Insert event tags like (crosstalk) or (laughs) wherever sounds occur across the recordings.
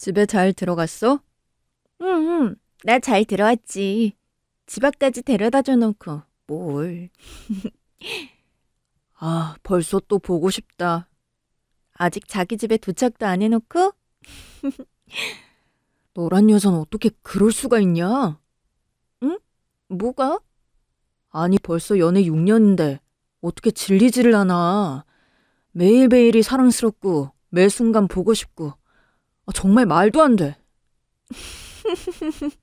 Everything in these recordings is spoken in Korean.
집에 잘 들어갔어? 응, 응. 나 잘 들어왔지. 집 앞까지 데려다 줘놓고 뭘. (laughs) 아, 벌써 또 보고 싶다. 아직 자기 집에 도착도 안 해놓고? (laughs) 너란 여자는 어떻게 그럴 수가 있냐? 응? 뭐가? 아니, 벌써 연애 6년인데 어떻게 질리지를 않아. 매일매일이 사랑스럽고 매 순간 보고 싶고 아, 정말 말도 안 돼. (laughs)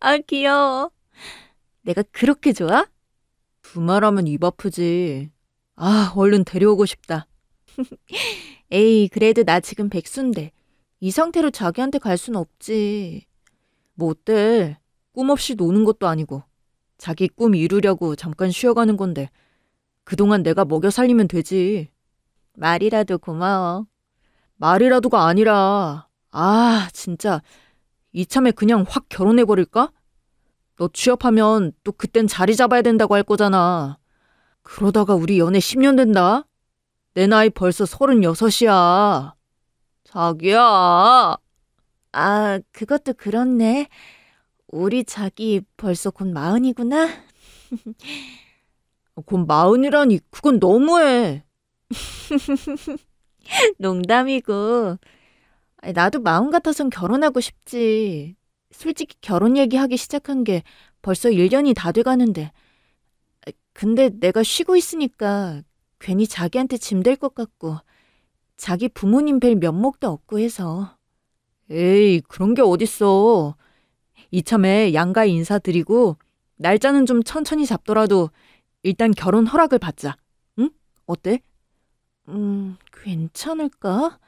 아, 귀여워. 내가 그렇게 좋아? 부 말하면 입 아프지. 아, 얼른 데려오고 싶다. (laughs) 에이, 그래도 나 지금 백수인데. 이 상태로 자기한테 갈 순 없지. 뭐 어때? 꿈 없이 노는 것도 아니고. 자기 꿈 이루려고 잠깐 쉬어가는 건데. 그동안 내가 먹여 살리면 되지. 말이라도 고마워. 말이라도가 아니라, 아, 진짜. 이참에 그냥 확 결혼해버릴까? 너 취업하면 또 그땐 자리 잡아야 된다고 할 거잖아. 그러다가 우리 연애 10년 된다? 내 나이 벌써 36이야. 자기야. 아, 그것도 그렇네. 우리 자기 벌써 곧 마흔이구나. 어, 곧 마흔이라니, 그건 너무해. (laughs) 농담이고. 나도 마음 같아선 결혼하고 싶지. 솔직히 결혼 얘기하기 시작한 게 벌써 1년이 다 돼가는데. 근데 내가 쉬고 있으니까 괜히 자기한테 짐 될 것 같고, 자기 부모님 뵐 면목도 없고 해서. 에이, 그런 게 어딨어. 이참에 양가 인사드리고, 날짜는 좀 천천히 잡더라도 일단 결혼 허락을 받자. 응? 어때? 음, 괜찮을까?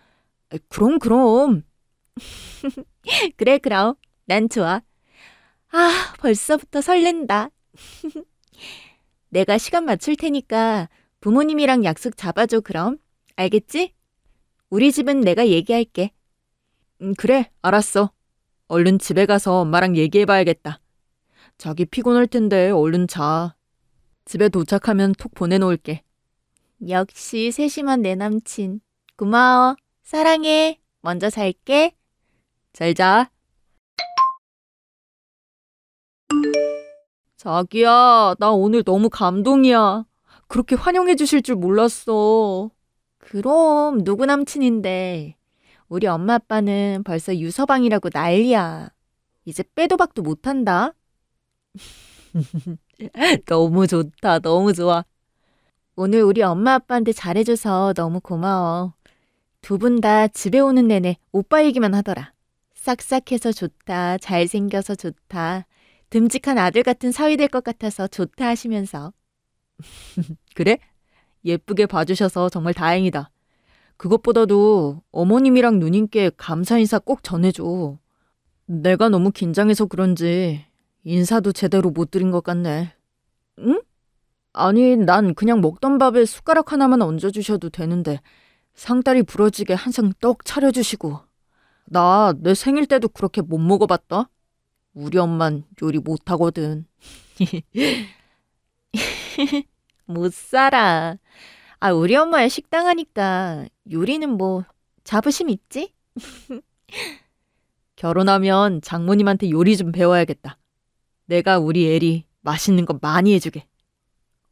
그럼, 그럼. (laughs) 그래, 그럼. 난 좋아. 아, 벌써부터 설렌다. (laughs) 내가 시간 맞출 테니까 부모님이랑 약속 잡아줘, 그럼. 알겠지? 우리 집은 내가 얘기할게. 음, 그래, 알았어. 얼른 집에 가서 엄마랑 얘기해봐야겠다. 자기 피곤할 텐데 얼른 자. 집에 도착하면 톡 보내놓을게. 역시 세심한 내 남친. 고마워. 사랑해. 먼저 살게잘 자. 자기야, 나 오늘 너무 감동이야. 그렇게 환영해 주실 줄 몰랐어. 그럼 누구 남친인데. 우리 엄마 아빠는 벌써 유서방이라고 난리야. 이제 빼도 박도 못한다. (laughs) 너무 좋다. 너무 좋아. 오늘 우리 엄마 아빠한테 잘해줘서 너무 고마워. 두 분 다 집에 오는 내내 오빠 얘기만 하더라. 싹싹해서 좋다, 잘생겨서 좋다, 듬직한 아들 같은 사위 될 것 같아서 좋다 하시면서. (laughs) 그래? 예쁘게 봐주셔서 정말 다행이다. 그것보다도 어머님이랑 누님께 감사 인사 꼭 전해줘. 내가 너무 긴장해서 그런지 인사도 제대로 못 드린 것 같네. 응? 아니, 난 그냥 먹던 밥에 숟가락 하나만 얹어주셔도 되는데 상다리 부러지게 항상떡 차려주시고. 나 내 생일 때도 그렇게 못 먹어봤다? 우리 엄만 요리 못하거든. (laughs) 못 살아. 아, 우리 엄마야 식당 하니까 요리는 뭐 자부심 있지? (laughs) 결혼하면 장모님한테 요리 좀 배워야겠다. 내가 우리 애리 맛있는 거 많이 해주게.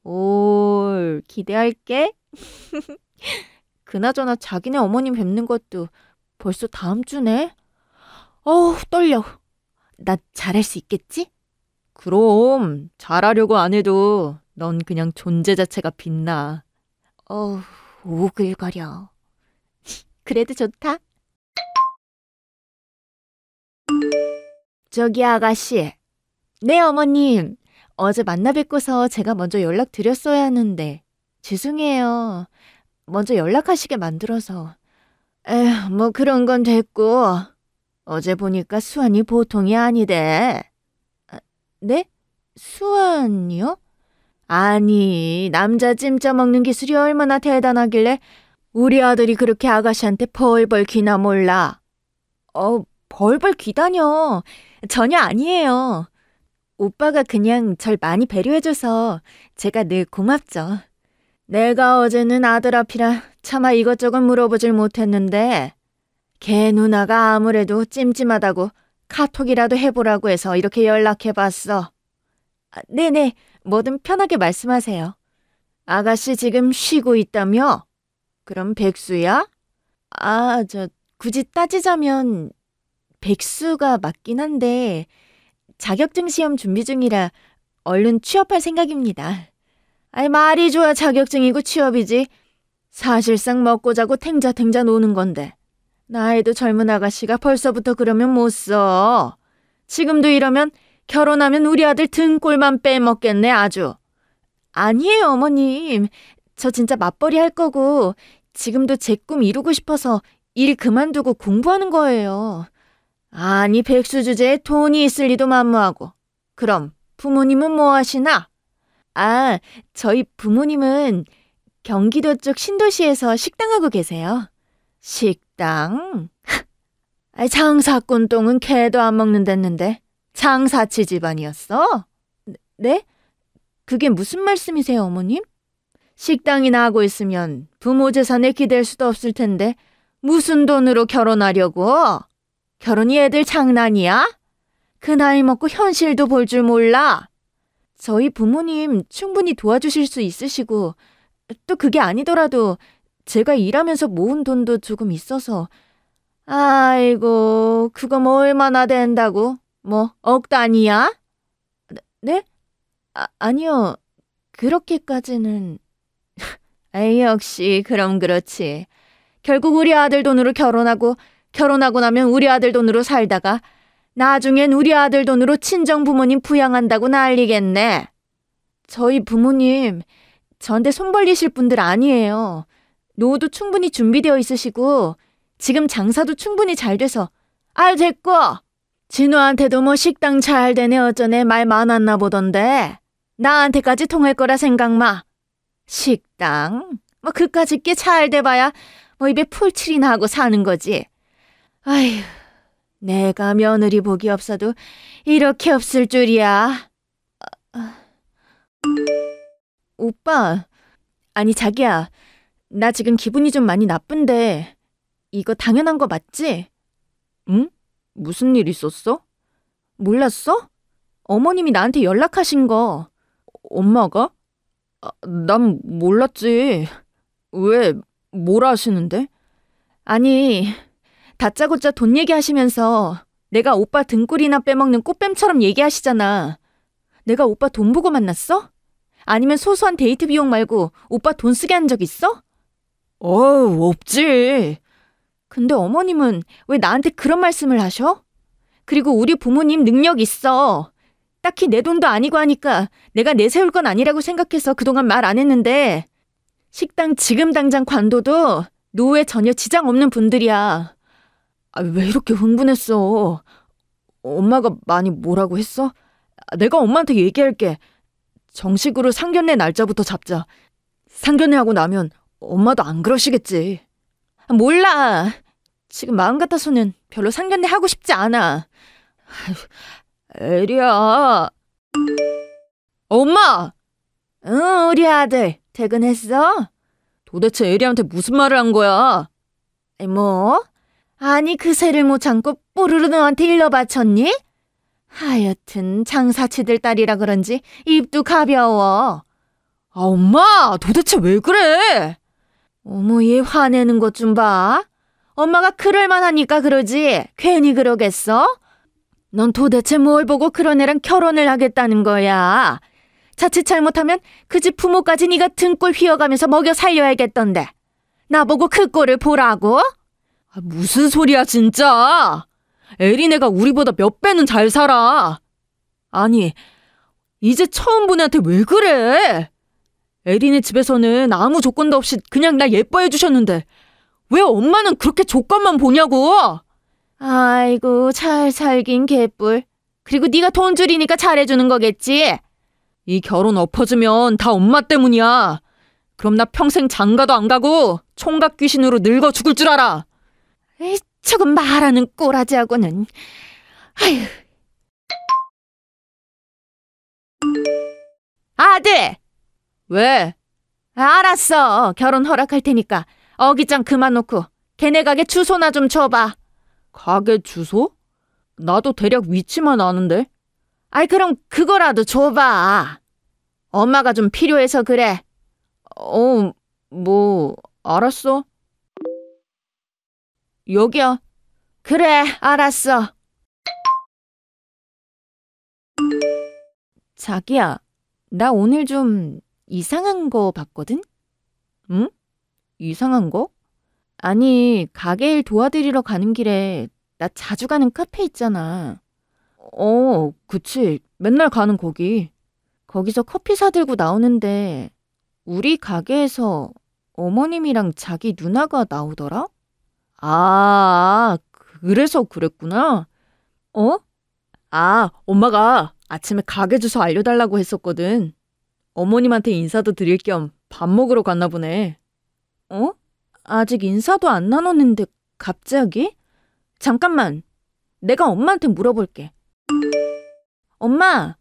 올, 기대할게. (laughs) 그나저나 자기네 어머님 뵙는 것도 벌써 다음 주네. 어우, 떨려. 나 잘할 수 있겠지? 그럼, 잘하려고 안 해도 넌 그냥 존재 자체가 빛나. 어우, 오글거려. (laughs) 그래도 좋다. 저기 아가씨, 네 어머님. 어제 만나 뵙고서 제가 먼저 연락드렸어야 하는데 죄송해요. 먼저 연락하시게 만들어서. 에휴, 뭐 그런 건 됐고. 어제 보니까 수환이 보통이 아니대. 아, 네? 수환이요? 아니, 남자 찜짜 먹는 기술이 얼마나 대단하길래 우리 아들이 그렇게 아가씨한테 벌벌 기나 몰라. 어, 벌벌 기다녀. 전혀 아니에요. 오빠가 그냥 절 많이 배려해줘서 제가 늘 고맙죠. 내가 어제는 아들 앞이라 차마 이것저것 물어보질 못했는데 걔 누나가 아무래도 찜찜하다고 카톡이라도 해보라고 해서 이렇게 연락해봤어. 아, 네네, 뭐든 편하게 말씀하세요. 아가씨 지금 쉬고 있다며? 그럼 백수야? 아, 저 굳이 따지자면 백수가 맞긴 한데 자격증 시험 준비 중이라 얼른 취업할 생각입니다. 아이, 말이 좋아 자격증이고 취업이지. 사실상 먹고 자고 탱자탱자 노는 건데. 나이도 젊은 아가씨가 벌써부터 그러면 못 써. 지금도 이러면 결혼하면 우리 아들 등골만 빼먹겠네, 아주. 아니에요, 어머님. 저 진짜 맞벌이 할 거고, 지금도 제 꿈 이루고 싶어서 일 그만두고 공부하는 거예요. 아니 백수 주제에 돈이 있을 리도 만무하고. 그럼 부모님은 뭐 하시나? 아, 저희 부모님은 경기도 쪽 신도시에서 식당하고 계세요. 식당? (laughs) 아 장사꾼 똥은 개도 안 먹는댔는데 장사치 집안이었어? 네, 네? 그게 무슨 말씀이세요, 어머님? 식당이나 하고 있으면 부모 재산에 기댈 수도 없을 텐데 무슨 돈으로 결혼하려고? 결혼이 애들 장난이야? 그 나이 먹고 현실도 볼 줄 몰라. 저희 부모님 충분히 도와주실 수 있으시고, 또 그게 아니더라도 제가 일하면서 모은 돈도 조금 있어서, 아이고, 그거 뭐 얼마나 된다고? 뭐, 억 단위야? 네? 아, 아니요. 그렇게까지는. (laughs) 에이, 역시, 그럼 그렇지. 결국 우리 아들 돈으로 결혼하고 결혼하고 나면 우리 아들 돈으로 살다가 나중엔 우리 아들 돈으로 친정 부모님 부양한다고 난리겠네. 저희 부모님 전한손 벌리실 분들 아니에요. 노후도 충분히 준비되어 있으시고 지금 장사도 충분히 잘 돼서 아 됐고 진우한테도 뭐 식당 잘 되네 어쩌네 말 많았나 보던데 나한테까지 통할 거라 생각 마. 식당? 뭐 그까짓 게잘 돼봐야 뭐 입에 풀칠이나 하고 사는 거지. 아휴, 내가 며느리 복이 없어도 이렇게 없을 줄이야. 아, 아. 오빠, 아니 자기야, 나 지금 기분이 좀 많이 나쁜데 이거 당연한 거 맞지? 응? 무슨 일 있었어? 몰랐어? 어머님이 나한테 연락하신 거. 엄마가? 아, 난 몰랐지. 왜, 뭐라 하시는데? 아니, 다짜고짜 돈 얘기하시면서 내가 오빠 등골이나 빼먹는 꽃뱀처럼 얘기하시잖아. 내가 오빠 돈 보고 만났어? 아니면 소소한 데이트 비용 말고 오빠 돈 쓰게 한 적 있어? 어우, 없지. 근데 어머님은 왜 나한테 그런 말씀을 하셔? 그리고 우리 부모님 능력 있어. 딱히 내 돈도 아니고 하니까 내가 내세울 건 아니라고 생각해서 그동안 말 안 했는데 식당 지금 당장 관둬도 노후에 전혀 지장 없는 분들이야. 아, 왜 이렇게 흥분했어? 엄마가 많이 뭐라고 했어? 아, 내가 엄마한테 얘기할게. 정식으로 상견례 날짜부터 잡자. 상견례하고 나면 엄마도 안 그러시겠지. 아, 몰라. 지금 마음 같아서는 별로 상견례 하고 싶지 않아. 에리야. 엄마! 응, 우리 아들. 퇴근했어? 도대체 에리한테 무슨 말을 한 거야? 뭐? 아니 그 새를 못 참고 뽀르르 너한테 일러 바쳤니? 하여튼 장사치들 딸이라 그런지 입도 가벼워. 아 엄마 도대체 왜 그래? 어머 얘 화내는 것 좀 봐. 엄마가 그럴만하니까 그러지 괜히 그러겠어? 넌 도대체 뭘 보고 그런 애랑 결혼을 하겠다는 거야? 자칫 잘못하면 그 집 부모까지 네가 등골 휘어가면서 먹여 살려야겠던데. 나보고 그 꼴을 보라고? 아, 무슨 소리야, 진짜! 에리네가 우리보다 몇 배는 잘 살아! 아니, 이제 처음 본 애한테 왜 그래? 에리네 집에서는 아무 조건도 없이 그냥 나 예뻐해 주셨는데, 왜 엄마는 그렇게 조건만 보냐고! 아이고, 잘 살긴 개뿔. 그리고 네가 돈 줄이니까 잘해주는 거겠지? 이 결혼 엎어지면 다 엄마 때문이야. 그럼 나 평생 장가도 안 가고 총각 귀신으로 늙어 죽을 줄 알아. 저거 말하는 꼬라지하고는 아휴 아들 왜? 알았어 결혼 허락할 테니까 어기장 그만 놓고 걔네 가게 주소나 좀 줘봐 가게 주소? 나도 대략 위치만 아는데 아이 그럼 그거라도 줘봐 엄마가 좀 필요해서 그래 어 뭐 알았어 여기야. 그래, 알았어. 자기야, 나 오늘 좀 이상한 거 봤거든? 응? 이상한 거? 아니, 가게 일 도와드리러 가는 길에 나 자주 가는 카페 있잖아. 어, 그치. 맨날 가는 거기. 거기서 커피 사들고 나오는데 우리 가게에서 어머님이랑 자기 누나가 나오더라? 아, 그래서 그랬구나. 어? 아, 엄마가 아침에 가게 주소 알려달라고 했었거든. 어머님한테 인사도 드릴 겸 밥 먹으러 갔나 보네. 어? 아직 인사도 안 나눴는데 갑자기? 잠깐만. 내가 엄마한테 물어볼게. 엄마,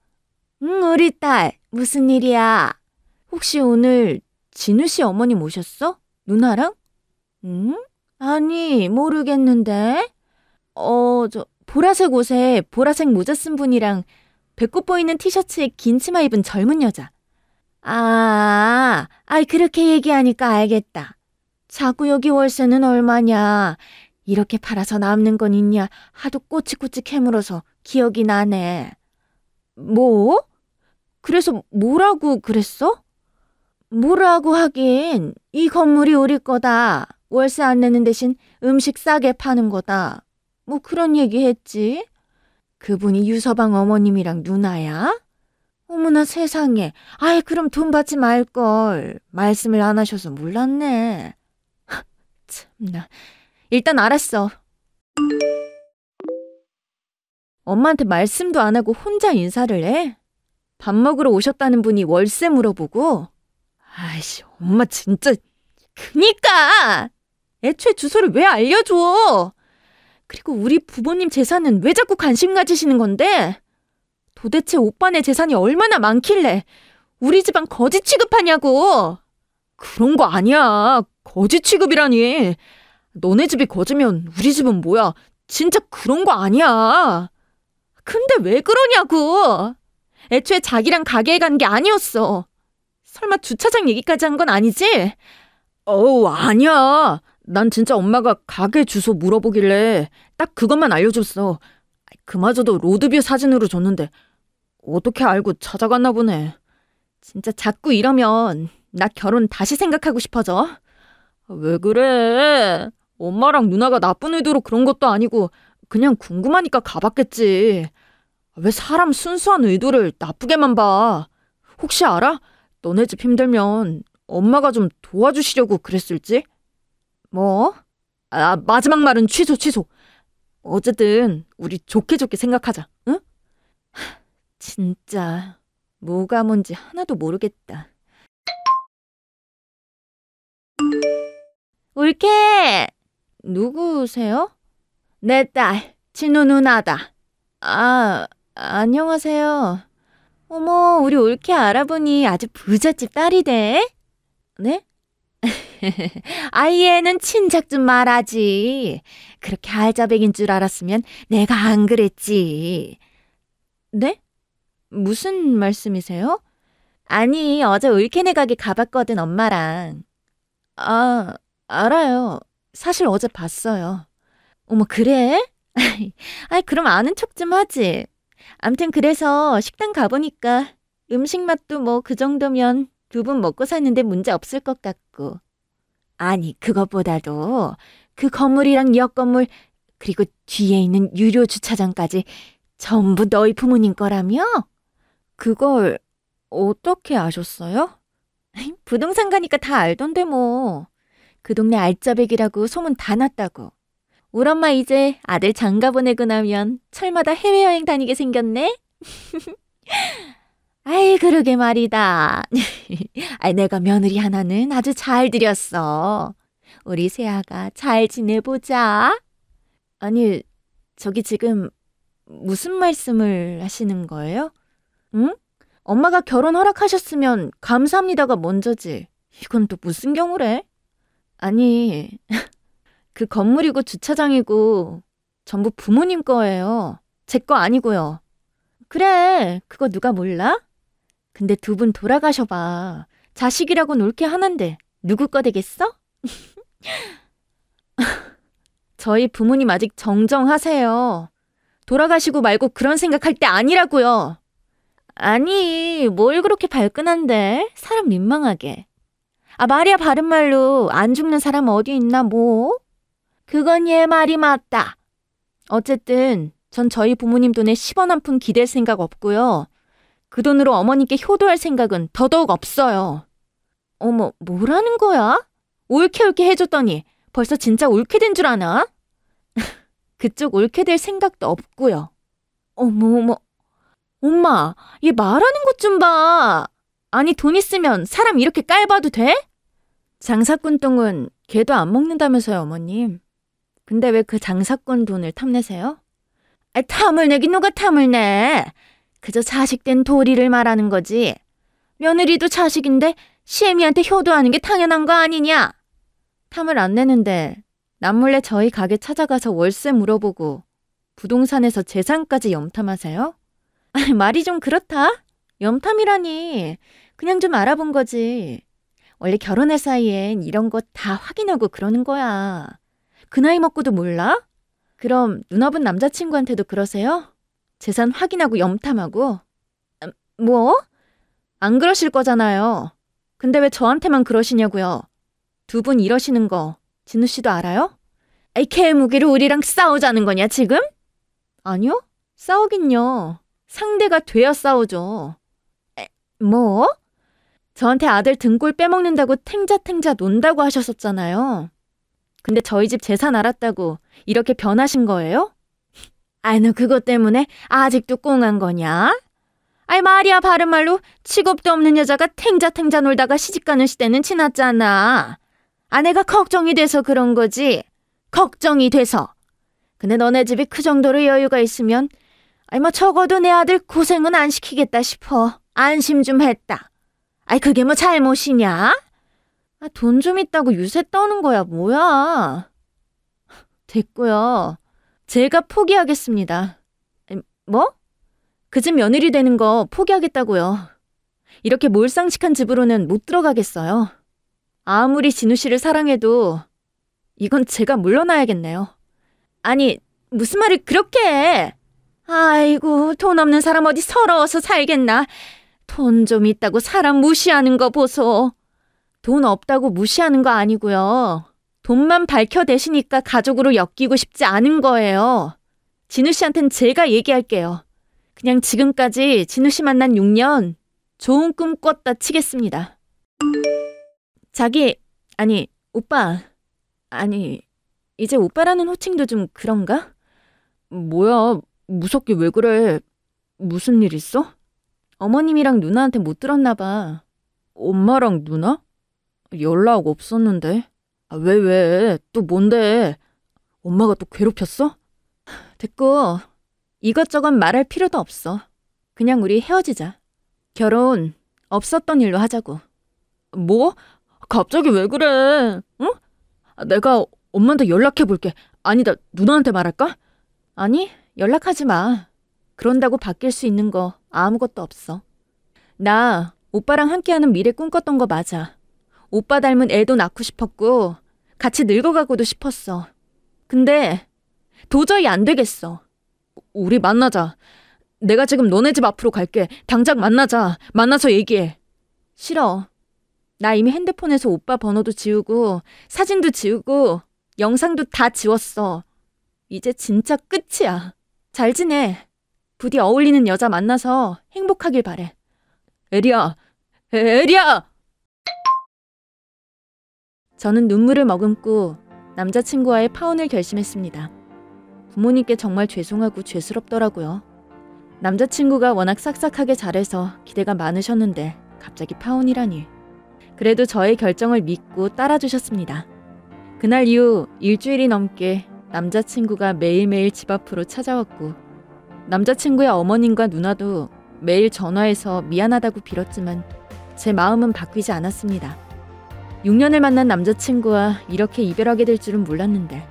응, 우리 딸, 무슨 일이야? 혹시 오늘 진우 씨어머님오셨어 누나랑? 응? 아니, 모르겠는데. 어, 저, 보라색 옷에 보라색 모자 쓴 분이랑 배꼽 보이는 티셔츠에 긴 치마 입은 젊은 여자. 아, 아이, 그렇게 얘기하니까 알겠다. 자꾸여기 월세는 얼마냐. 이렇게 팔아서 남는 건 있냐. 하도 꼬치꼬치 캐물어서 기억이 나네. 뭐? 그래서 뭐라고 그랬어? 뭐라고 하긴, 이 건물이 우리 거다. 월세 안 내는 대신 음식 싸게 파는 거다. 뭐 그런 얘기 했지. 그분이 유서방 어머님이랑 누나야? 어머나 세상에. 아이, 그럼 돈 받지 말걸. 말씀을 안 하셔서 몰랐네. 하, (laughs) 참나. 일단 알았어. 엄마한테 말씀도 안 하고 혼자 인사를 해? 밥 먹으러 오셨다는 분이 월세 물어보고? 아이씨, 엄마 진짜. 그니까! 애초에 주소를 왜 알려줘? 그리고 우리 부모님 재산은 왜 자꾸 관심 가지시는 건데? 도대체 오빠네 재산이 얼마나 많길래 우리 집안 거지 취급하냐고! 그런 거 아니야. 거지 취급이라니. 너네 집이 거지면 우리 집은 뭐야. 진짜 그런 거 아니야. 근데 왜 그러냐고! 애초에 자기랑 가게에 간 게 아니었어. 설마 주차장 얘기까지 한 건 아니지? 어우, 아니야. 난 진짜 엄마가 가게 주소 물어보길래 딱 그것만 알려줬어. 그마저도 로드뷰 사진으로 줬는데 어떻게 알고 찾아갔나 보네. 진짜 자꾸 이러면 나 결혼 다시 생각하고 싶어져. 왜 그래? 엄마랑 누나가 나쁜 의도로 그런 것도 아니고 그냥 궁금하니까 가봤겠지. 왜 사람 순수한 의도를 나쁘게만 봐? 혹시 알아? 너네 집 힘들면 엄마가 좀 도와주시려고 그랬을지? 뭐? 아, 마지막 말은 취소, 취소. 어쨌든 우리 좋게 좋게 생각하자, 응? 진짜 뭐가 뭔지 하나도 모르겠다. 올케! 누구세요? 내 딸, 진우 누나다. 아, 안녕하세요. 어머, 우리 올케 알아보니 아주 부잣집 딸이 돼? 네? (laughs) 아이에는 친작 좀 말하지. 그렇게 알자백인 줄 알았으면 내가 안 그랬지. 네? 무슨 말씀이세요? 아니, 어제 올케네 가게 가봤거든, 엄마랑. 아, 알아요. 사실 어제 봤어요. 어머, 그래? (laughs) 아이, 그럼 아는 척 좀 하지. 암튼 그래서 식당 가보니까 음식 맛도 뭐 그 정도면 두 분 먹고 사는데 문제 없을 것 같고. 아니, 그것보다도 그 건물이랑 옆 건물, 그리고 뒤에 있는 유료 주차장까지 전부 너희 부모님 거라며? 그걸 어떻게 아셨어요? 부동산 가니까 다 알던데 뭐. 그 동네 알짜배기라고 소문 다 났다고. 우리 엄마 이제 아들 장가 보내고 나면 철마다 해외여행 다니게 생겼네? (laughs) 아이, 그러게 말이다. (laughs) 아이, 내가 며느리 하나는 아주 잘 들였어. 우리 세아가 잘 지내보자. 아니, 저기 지금 무슨 말씀을 하시는 거예요? 응? 엄마가 결혼 허락하셨으면 감사합니다가 먼저지. 이건 또 무슨 경우래? 아니, (laughs) 그 건물이고 주차장이고 전부 부모님 거예요. 제 거 아니고요. 그래, 그거 누가 몰라? 근데 두 분 돌아가셔봐. 자식이라고 놀게 하는데 누구 거 되겠어? (laughs) 저희 부모님 아직 정정하세요. 돌아가시고 말고 그런 생각할 때 아니라고요. 아니, 뭘 그렇게 발끈한데? 사람 민망하게. 아, 말이야 바른말로 안 죽는 사람 어디 있나 뭐? 그건 얘 말이 맞다. 어쨌든 전 저희 부모님 돈에 10원 한 푼 기댈 생각 없고요. 그 돈으로 어머니께 효도할 생각은 더더욱 없어요. 어머, 뭐라는 거야? 옳게 옳게 해줬더니 벌써 진짜 옳게 된 줄 아나? (laughs) 그쪽 옳게 될 생각도 없고요. 어머, 어머. 엄마, 얘 말하는 것 좀 봐. 아니, 돈 있으면 사람 이렇게 깔봐도 돼? 장사꾼 똥은 걔도 안 먹는다면서요, 어머님. 근데 왜 그 장사꾼 돈을 탐내세요? 아, 탐을 내긴 누가 탐을 내. 그저 자식된 도리를 말하는 거지. 며느리도 자식인데 시애미한테 효도하는 게 당연한 거 아니냐? 탐을 안 내는데 남몰래 저희 가게 찾아가서 월세 물어보고 부동산에서 재산까지 염탐하세요? 말이 좀 그렇다. 염탐이라니. 그냥 좀 알아본 거지. 원래 결혼할 사이엔 이런 거 다 확인하고 그러는 거야. 그 나이 먹고도 몰라? 그럼 누나분 남자친구한테도 그러세요? 재산 확인하고 염탐하고? 음, 뭐? 안 그러실 거잖아요. 근데 왜 저한테만 그러시냐고요. 두 분 이러시는 거 진우 씨도 알아요? AK 무기로 우리랑 싸우자는 거냐 지금? 아니요. 싸우긴요. 상대가 되어 싸우죠. 에, 뭐? 저한테 아들 등골 빼먹는다고 탱자탱자 논다고 하셨었잖아요. 근데 저희 집 재산 알았다고 이렇게 변하신 거예요? 아이, 너 그것 때문에 아직도 꽁한 거냐? 아이, 말이야, 바른 말로 직업도 없는 여자가 탱자탱자 놀다가 시집가는 시대는 지났잖아. 아내가 걱정이 돼서 그런 거지. 걱정이 돼서. 근데 너네 집이 그 정도로 여유가 있으면 아이, 뭐 적어도 내 아들 고생은 안 시키겠다 싶어. 안심 좀 했다. 아이, 그게 뭐 잘못이냐? 아, 돈 좀 있다고 유세 떠는 거야, 뭐야. 됐고요. 제가 포기하겠습니다. 음, 뭐? 그 집 며느리 되는 거 포기하겠다고요. 이렇게 몰상식한 집으로는 못 들어가겠어요. 아무리 진우 씨를 사랑해도 이건 제가 물러나야겠네요. 아니, 무슨 말을 그렇게 해? 아이고, 돈 없는 사람 어디 서러워서 살겠나. 돈 좀 있다고 사람 무시하는 거 보소. 돈 없다고 무시하는 거 아니고요. 돈만 밝혀대시니까 가족으로 엮이고 싶지 않은 거예요. 진우 씨한텐 제가 얘기할게요. 그냥 지금까지 진우 씨 만난 6년 좋은 꿈 꿨다 치겠습니다. 자기, 아니, 오빠. 아니, 이제 오빠라는 호칭도 좀 그런가? 뭐야, 무섭게 왜 그래? 무슨 일 있어? 어머님이랑 누나한테 못 들었나 봐. 엄마랑 누나? 연락 없었는데. 아, 왜, 왜? 또 뭔데? 엄마가 또 괴롭혔어? 됐고, 이것저것 말할 필요도 없어. 그냥 우리 헤어지자. 결혼 없었던 일로 하자고. 뭐? 갑자기 왜 그래? 응? 내가 엄마한테 연락해 볼게. 아니다, 누나한테 말할까? 아니, 연락하지 마. 그런다고 바뀔 수 있는 거 아무것도 없어. 나 오빠랑 함께하는 미래 꿈꿨던 거 맞아. 오빠 닮은 애도 낳고 싶었고 같이 늙어가고도 싶었어. 근데 도저히 안 되겠어. 우리 만나자. 내가 지금 너네 집 앞으로 갈게. 당장 만나자. 만나서 얘기해. 싫어. 나 이미 핸드폰에서 오빠 번호도 지우고 사진도 지우고 영상도 다 지웠어. 이제 진짜 끝이야. 잘 지내. 부디 어울리는 여자 만나서 행복하길 바래. 에리야. 에리야! 저는 눈물을 머금고 남자친구와의 파혼을 결심했습니다. 부모님께 정말 죄송하고 죄스럽더라고요. 남자친구가 워낙 싹싹하게 잘해서 기대가 많으셨는데 갑자기 파혼이라니. 그래도 저의 결정을 믿고 따라주셨습니다. 그날 이후 일주일이 넘게 남자친구가 매일매일 집 앞으로 찾아왔고 남자친구의 어머님과 누나도 매일 전화해서 미안하다고 빌었지만 제 마음은 바뀌지 않았습니다. 6년을 만난 남자친구와 이렇게 이별하게 될 줄은 몰랐는데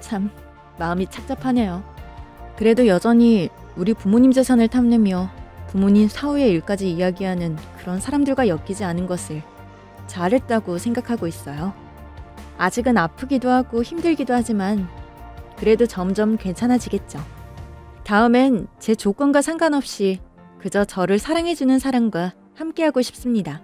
참 마음이 착잡하네요. 그래도 여전히 우리 부모님 재산을 탐내며 부모님 사후의 일까지 이야기하는 그런 사람들과 엮이지 않은 것을 잘했다고 생각하고 있어요. 아직은 아프기도 하고 힘들기도 하지만 그래도 점점 괜찮아지겠죠. 다음엔 제 조건과 상관없이 그저 저를 사랑해주는 사람과 함께하고 싶습니다.